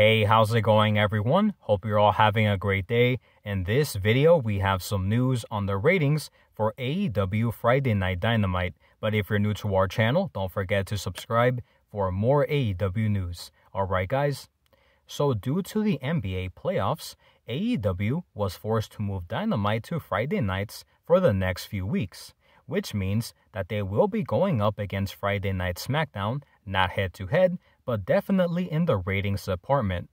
Hey, how's it going everyone? Hope you're all having a great day. In this video, we have some news on the ratings for AEW Friday Night Dynamite. But if you're new to our channel, don't forget to subscribe for more AEW news. Alright guys, so due to the NBA playoffs, AEW was forced to move Dynamite to Friday nights for the next few weeks, which means that they will be going up against Friday Night SmackDown, not head-to-head, -head, but definitely in the ratings department.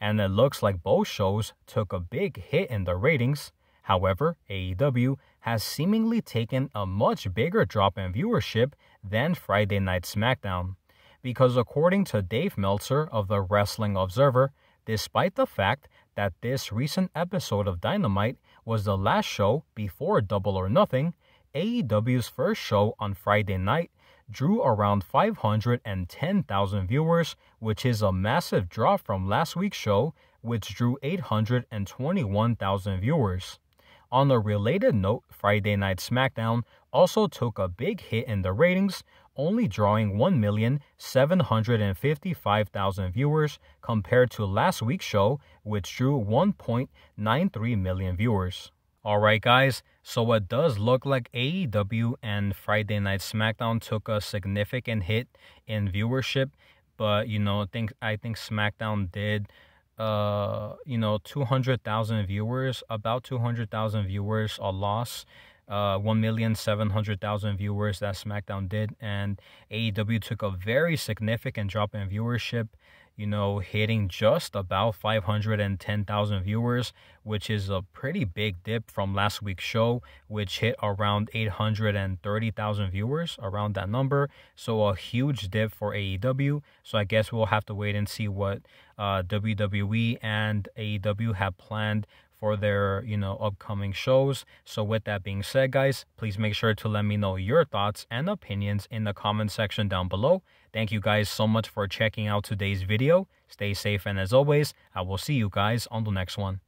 And it looks like both shows took a big hit in the ratings. However, AEW has seemingly taken a much bigger drop in viewership than Friday Night SmackDown. Because according to Dave Meltzer of the Wrestling Observer, despite the fact that this recent episode of Dynamite was the last show before Double or Nothing, AEW's first show on Friday night drew around 510,000 viewers, which is a massive drop from last week's show, which drew 821,000 viewers. On a related note, Friday Night SmackDown also took a big hit in the ratings, only drawing 1,755,000 viewers compared to last week's show, which drew 1.93 million viewers. Alright guys, so it does look like AEW and Friday Night SmackDown took a significant hit in viewership, but you know, I think I think SmackDown did uh, you know, 200,000 viewers, about 200,000 viewers a loss uh, 1,700,000 viewers that SmackDown did. And AEW took a very significant drop in viewership, you know, hitting just about 510,000 viewers, which is a pretty big dip from last week's show, which hit around 830,000 viewers, around that number. So a huge dip for AEW. So I guess we'll have to wait and see what uh, WWE and AEW have planned for their you know upcoming shows so with that being said guys please make sure to let me know your thoughts and opinions in the comment section down below thank you guys so much for checking out today's video stay safe and as always i will see you guys on the next one